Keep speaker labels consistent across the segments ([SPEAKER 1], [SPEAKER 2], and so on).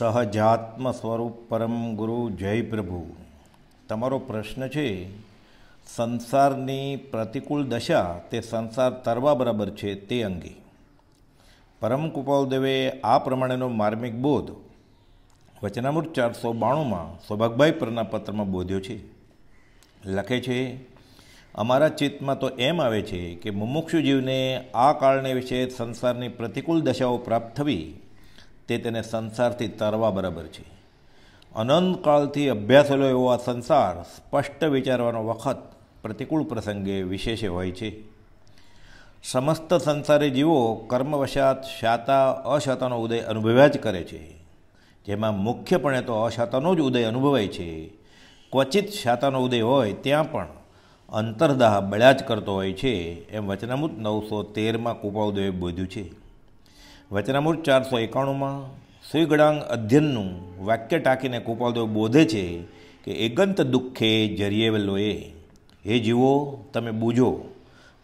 [SPEAKER 1] સહજાત્મ સ્વરૂપ પરમ ગુરુ જય પ્રભુ તમારો પ્રશ્ન છે સંસારની પ્રતિકૂળ દશા તે સંસાર તરવા બરાબર છે તે અંગે પરમ કૃપાલદેવે આ પ્રમાણેનો માર્મિક બોધ વચનામૃત ચારસો બાણુંમાં સૌભાગભાઈ પરના પત્રમાં બોધ્યો છે લખે છે અમારા ચિત્તમાં તો એમ આવે છે કે મુમુક્ષુ જીવને આ કારણે વિશે સંસારની પ્રતિકૂળ દશાઓ પ્રાપ્ત થવી તે તેને સંસારથી તરવા બરાબર છે અનંતકાળથી અભ્યાસેલો એવો આ સંસાર સ્પષ્ટ વિચારવાનો વખત પ્રતિકૂળ પ્રસંગે વિશેષે હોય છે સમસ્ત સંસારી જીવો કર્મવશાત શાતા અશાતાનો ઉદય અનુભવ્યા જ કરે છે જેમાં મુખ્યપણે તો અશાતાનો જ ઉદય અનુભવાય છે ક્વચિત શાતાનો ઉદય હોય ત્યાં પણ અંતરદાહ બળ્યા જ કરતો હોય છે એમ વચનામૃત નવસો તેરમાં કૃપાઉદયે બોધ્યું છે વચનામૃત ચારસો એકાણુંમાં શ્રી અધ્યયનનું વાક્ય ટાંકીને ગોપાલદેવ બોધે છે કે એગંત દુઃખે જરીએવલોએ હે જીવો તમે બૂજો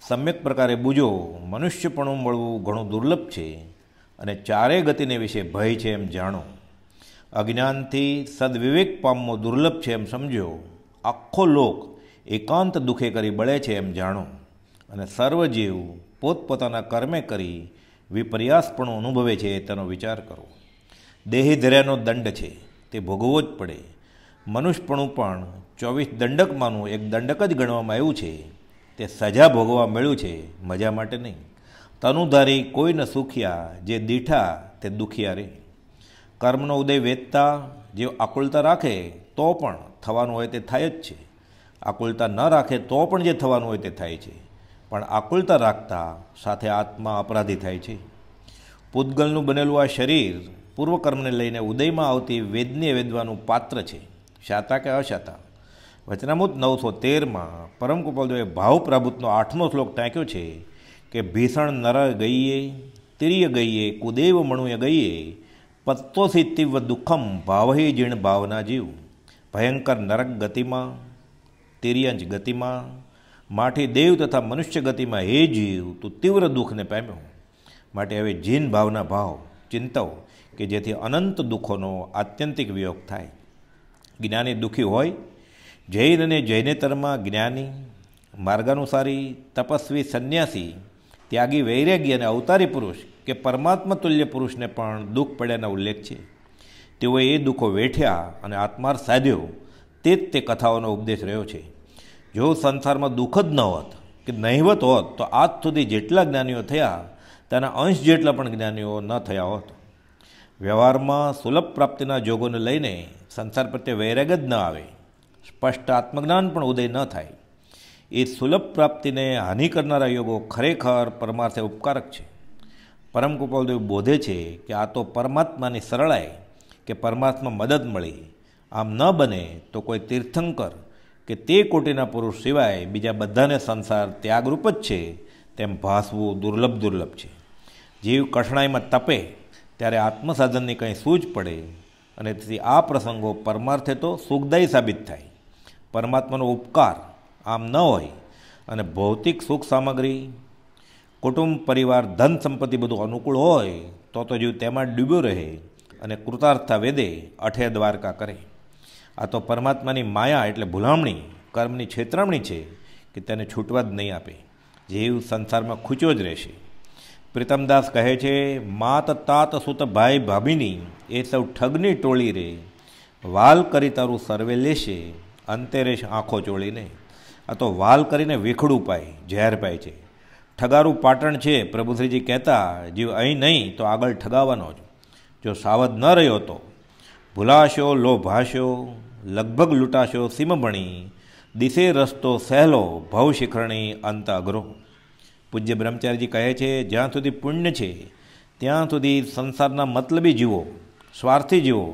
[SPEAKER 1] સમ્યક પ્રકારે બૂજો મનુષ્યપણું મળવું ઘણું દુર્લભ છે અને ચારે ગતિને વિશે ભય છે એમ જાણો અજ્ઞાનથી સદવિવેક પામવો દુર્લભ છે એમ સમજો આખો લોક એકાંત દુઃખે કરી બળે છે એમ જાણો અને સર્વજીવ પોતપોતાના કર્મે કરી વિપર્યાસ પણ અનુભવે છે તેનો વિચાર કરો દેહી ધર્યાનો દંડ છે તે ભોગવો જ પડે મનુષ્યપણું પણ ચોવીસ દંડકમાંનું એક દંડક જ ગણવામાં આવ્યું છે તે સજા ભોગવવા મળ્યું છે મજા માટે નહીં તનુધારી કોઈ ન સુખ્યા જે દીઠા તે દુખિયા રહે કર્મનો ઉદય વેચતા જે આકુલતા રાખે તો પણ થવાનું હોય તે થાય જ છે આકુલતા ન રાખે તો પણ જે થવાનું હોય તે થાય છે પણ આકુલતા રાખતા સાથે આત્મા અપરાધી થાય છે પૂતગલનું બનેલું આ શરીર પૂર્વકર્મને લઈને ઉદયમાં આવતી વેદને વેદવાનું પાત્ર છે શાતા કે અશાતા વચનામૃત નવસો તેરમાં પરમ પરમકુપલદેવે ભાવપ્રભુતનો આઠમો શ્લોક ટાંક્યો છે કે ભીષણ નર ગઈએ તિર્ય ગઈએ કુદેવ મણુએ ગઈએ પત્તોથી તીવ્ર દુઃખમ ભાવહી જીણ ભાવના જીવ ભયંકર નરક ગતિમાં તિર્યંજ ગતિમાં માઠી દેવ તથા મનુષ્ય ગતિમાં હે જીવ તું તીવ્ર દુઃખને પામ્યો માટે હવે જીન ભાવના ભાવ ચિંતાઓ કે જેથી અનંત દુઃખોનો આત્યંતિક વિયોગ થાય જ્ઞાની દુઃખી હોય જૈન અને જૈનેતરમાં જ્ઞાની માર્ગાનુસારી તપસ્વી સંન્યાસી ત્યાગી વૈરાગી અને અવતારી પુરુષ કે પરમાત્મા તુલ્ય પુરુષને પણ દુઃખ પડ્યાના ઉલ્લેખ છે તેઓએ એ દુઃખો વેઠ્યા અને આત્માર સાધ્યો તે જ તે કથાઓનો ઉપદેશ રહ્યો છે જો સંસારમાં દુઃખ જ ન હોત કે નહીવત હોત તો આજ સુધી જેટલા જ્ઞાનીઓ થયા તેના અંશ જેટલા પણ જ્ઞાનીઓ ન થયા હોત વ્યવહારમાં સુલભ પ્રાપ્તિના જોગોને લઈને સંસાર પ્રત્યે વૈરાગ જ ન આવે સ્પષ્ટ આત્મજ્ઞાન પણ ઉદય ન થાય એ સુલભ પ્રાપ્તિને હાનિ કરનારા યોગો ખરેખર પરમાર્થે ઉપકારક છે પરમ ગોપાલદેવ બોધે છે કે આ તો પરમાત્માની સરળાઈ કે પરમાત્મા મદદ મળી આમ ન બને તો કોઈ તીર્થંકર કે તે કોટીના પુરુષ સિવાય બીજા બધાને સંસાર ત્યાગરૂપ જ છે તેમ ભાસવું દુર્લભ દુર્લભ છે જીવ કઠણાઈમાં તપે ત્યારે આત્મસાધનની કંઈ સૂઝ પડે અને તેથી આ પ્રસંગો પરમાર્થે તો સુખદાયી સાબિત થાય પરમાત્માનો ઉપકાર આમ ન હોય અને ભૌતિક સુખ સામગ્રી કુટુંબ પરિવાર ધન સંપત્તિ બધું અનુકૂળ હોય તો તો જીવ તેમાં ડૂબ્યો રહે અને કૃતાર્થતા વેદે અઠે દ્વારકા કરે આ તો પરમાત્માની માયા એટલે ભૂલામણી કર્મની છેતરામણી છે કે તેને છૂટવા જ નહીં આપે જીવ સંસારમાં ખૂચ્યો જ રહેશે પ્રીતમદાસ કહે છે માત તાત સુત ભાઈ ભાભીની એ સૌ ઠગની ટોળી રે વાલ કરી તારું સર્વે લેશે અંતે રેશ આંખો ચોળીને આ તો વાલ કરીને વિખડું પાય ઝેર પાય છે ઠગારું પાટણ છે પ્રભુશ્રીજી કહેતા જીવ અહીં નહીં તો આગળ ઠગાવવાનો જ જો સાવધ ન રહ્યો તો ભૂલાશો લોભાશો લગભગ લૂંટાશો સીમભણી દિશે રસ્તો સહેલો ભવ શિખરણી અંત અઘરો પૂજ્ય બ્રહ્મચારીજી કહે છે જ્યાં સુધી પુણ્ય છે ત્યાં સુધી સંસારના મતલબી જીવો સ્વાર્થી જીવો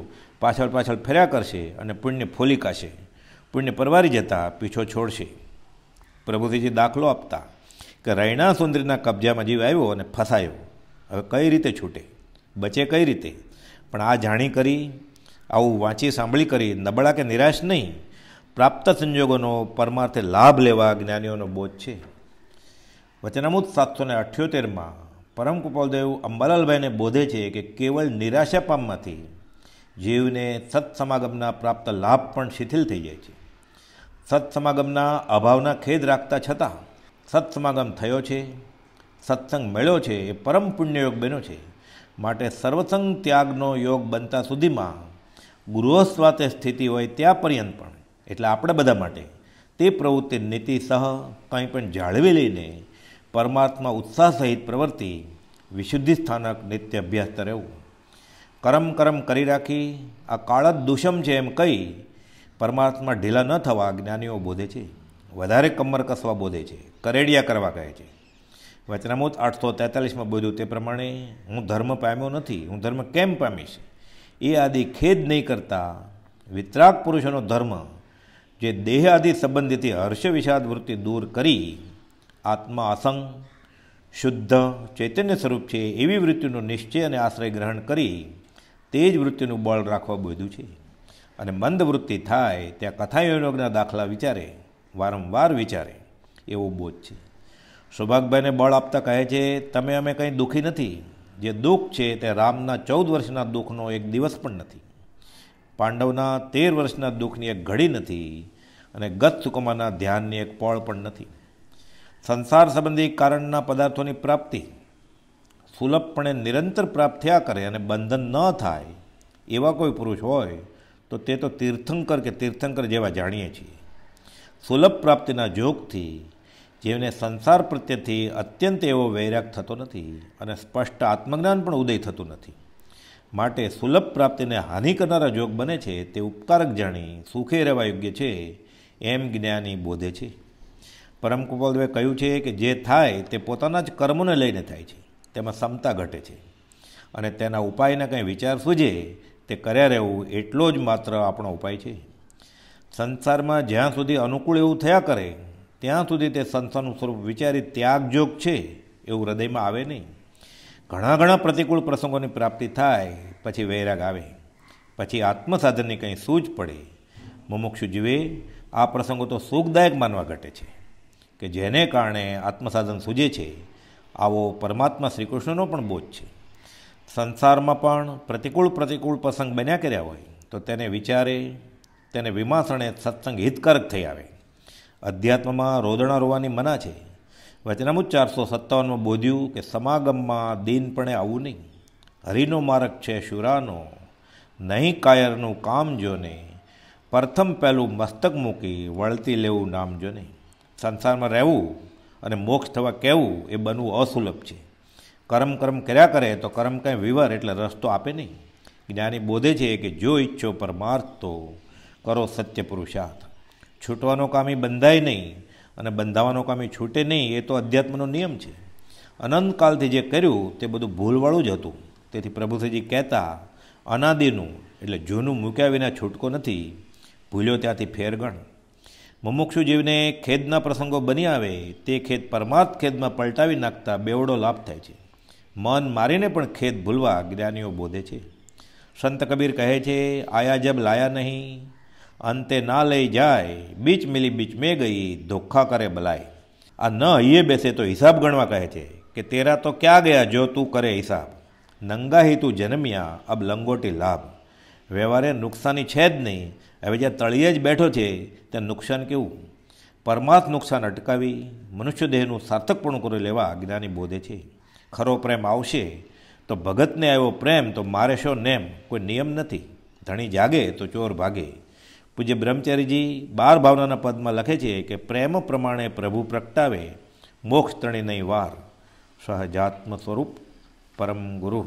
[SPEAKER 1] પાછળ પાછળ ફેર્યા કરશે અને પુણ્ય ફોલિકાશે પુણ્ય પરવારી જતા પીછો છોડશે પ્રભુજીજી દાખલો આપતા કે રૈણા સુંદરીના કબજામાં જીવ આવ્યો અને ફસાયો હવે કઈ રીતે છૂટે બચે કઈ રીતે પણ આ જાણી કરી આવું વાંચી સાંભળી કરી નબળા કે નિરાશ નહીં પ્રાપ્ત સંજોગોનો પરમાર્થે લાભ લેવા જ્ઞાનીઓનો બોધ છે વચનામૂત સાતસો ને અઠ્યોતેરમાં પરમ કૃપાલદેવ અંબાલાલભાઈને બોધે છે કે કેવળ નિરાશા પામવાથી જીવને સત્સમાગમના પ્રાપ્ત લાભ પણ શિથિલ થઈ જાય છે સત્સમાગમના અભાવના ખેદ રાખતા છતાં સત્સમાગમ થયો છે સત્સંગ મળ્યો છે એ પરમ પુણ્યયોગ બન્યો છે માટે સર્વસંગ ત્યાગનો યોગ બનતા સુધીમાં ગૃહસ્વાતે સ્થિતિ હોય ત્યાં પર્યંત પણ એટલે આપણે બધા માટે તે પ્રવૃત્તિ નીતિ સહ કંઈ પણ જાળવી લઈને પરમાત્મા ઉત્સાહ સહિત પ્રવૃત્તિ વિશુદ્ધિ સ્થાનક નિત્ય અભ્યાસ રહેવું કરમ કરમ કરી રાખી આ કાળ જ દુષમ છે એમ કહી પરમાત્મા ઢીલા ન થવા જ્ઞાનીઓ બોધે છે વધારે કમર કસવા બોધે છે કરેડિયા કરવા કહે છે વચનામૂત આઠસો તેતાલીસમાં બોધ્યું તે પ્રમાણે હું ધર્મ પામ્યો નથી હું ધર્મ કેમ પામીશ એ આદિ ખેદ નહીં કરતા વિતરાગ પુરુષોનો ધર્મ જે દેહ આદિ સંબંધિતથી હર્ષ વિષાદ વૃત્તિ દૂર કરી આત્મા અસંગ શુદ્ધ ચૈતન્ય સ્વરૂપ છે એવી વૃત્તિનો નિશ્ચય અને આશ્રય ગ્રહણ કરી તે જ વૃત્તિનું બળ રાખવા બોધ્યું છે અને મંદ વૃત્તિ થાય ત્યાં કથાયોગના દાખલા વિચારે વારંવાર વિચારે એવો બોધ છે સૌભાગભાઈને બળ આપતા કહે છે તમે અમે કંઈ દુઃખી નથી જે દુઃખ છે તે રામના ચૌદ વર્ષના દુઃખનો એક દિવસ પણ નથી પાંડવના તેર વર્ષના દુઃખની એક ઘડી નથી અને ગત સુકમાના ધ્યાનની એક પળ પણ નથી સંસાર સંબંધી કારણના પદાર્થોની પ્રાપ્તિ સુલભપણે નિરંતર પ્રાપ્ત થયા કરે અને બંધન ન થાય એવા કોઈ પુરુષ હોય તો તે તો તીર્થંકર કે તીર્થંકર જેવા જાણીએ છીએ સુલભ પ્રાપ્તિના જોગથી જેમને સંસાર પ્રત્યેથી અત્યંત એવો વૈરાગ થતો નથી અને સ્પષ્ટ આત્મજ્ઞાન પણ ઉદય થતું નથી માટે સુલભ પ્રાપ્તિને હાનિ કરનારા જોગ બને છે તે ઉપકારક જાણી સુખે રહેવા યોગ્ય છે એમ જ્ઞાની બોધે છે પરમ કુપાલદેવે કહ્યું છે કે જે થાય તે પોતાના જ કર્મોને લઈને થાય છે તેમાં ક્ષમતા ઘટે છે અને તેના ઉપાયના કંઈ વિચાર સૂજે તે કર્યા રહેવું એટલો જ માત્ર આપણો ઉપાય છે સંસારમાં જ્યાં સુધી અનુકૂળ એવું થયા કરે ત્યાં સુધી તે સંસ્થાનું સ્વરૂપ વિચારી ત્યાગજોગ છે એવું હૃદયમાં આવે નહીં ઘણા ઘણા પ્રતિકૂળ પ્રસંગોની પ્રાપ્તિ થાય પછી વૈરાગ આવે પછી આત્મસાધનની કંઈ સૂજ પડે મુમુક્ષુ જીવે આ પ્રસંગો તો સુખદાયક માનવા ઘટે છે કે જેને કારણે આત્મસાધન સૂજે છે આવો પરમાત્મા શ્રી કૃષ્ણનો પણ બોધ છે સંસારમાં પણ પ્રતિકૂળ પ્રતિકૂળ પ્રસંગ બન્યા કર્યા હોય તો તેને વિચારે તેને વિમાસણે સત્સંગ હિતકારક થઈ આવે અધ્યાત્મમાં રોદણા રોવાની મના છે વચનામુજ ચારસો સત્તાવનમાં બોધ્યું કે સમાગમમાં દિનપણે આવવું નહીં હરિનો માર્ગ છે શુરાનો નહીં કાયરનું કામ જો જોને પ્રથમ પહેલું મસ્તક મૂકી વળતી લેવું નામ જો નહીં સંસારમાં રહેવું અને મોક્ષ થવા કહેવું એ બનવું અસુલભ છે કર્મ કર્મ કર્યા કરે તો કર્મ કંઈ વિવર એટલે રસ્તો આપે નહીં જ્ઞાની બોધે છે કે જો ઈચ્છો પરમાર્થ તો કરો સત્ય પુરુષાર્થ છૂટવાનો કામ બંધાય નહીં અને બંધાવાનો કામ છૂટે નહીં એ તો અધ્યાત્મનો નિયમ છે અનંતકાલથી જે કર્યું તે બધું ભૂલવાળું જ હતું તેથી પ્રભુજીજી કહેતા અનાદિનું એટલે જૂનું મૂક્યા વિના છૂટકો નથી ભૂલ્યો ત્યાંથી ફેરગણ મુમુક્ષુ જીવને ખેદના પ્રસંગો બની આવે તે ખેદ પરમાર્થ ખેદમાં પલટાવી નાખતા બેવડો લાભ થાય છે મન મારીને પણ ખેદ ભૂલવા જ્ઞાનીઓ બોધે છે સંત કબીર કહે છે આયા જબ લાયા નહીં અંતે ના લઈ જાય બીચ મિલી બીચ મેં ગઈ ધોખા કરે બલાય આ ન હૈયે બેસે તો હિસાબ ગણવા કહે છે કે તેરા તો ક્યાં ગયા જો તું કરે હિસાબ નંગા હી તું જન્મ્યા અબ લંગોટી લાભ વ્યવહારે નુકસાની છે જ નહીં હવે જ્યાં તળિયે જ બેઠો છે ત્યાં નુકસાન કેવું પરમાર્થ નુકસાન અટકાવી મનુષ્ય દેહનું સાર્થકપણું કરી લેવા જ્ઞાની બોધે છે ખરો પ્રેમ આવશે તો ભગતને આવ્યો પ્રેમ તો મારે શો નેમ કોઈ નિયમ નથી ધણી જાગે તો ચોર ભાગે પૂજ્ય બ્રહ્મચારીજી બાર ભાવનાના પદમાં લખે છે કે પ્રેમ પ્રમાણે પ્રભુ પ્રગટાવે મોક્ષ ત્રણે નહીં વાર સહજાત્મ સ્વરૂપ પરમ ગુરુ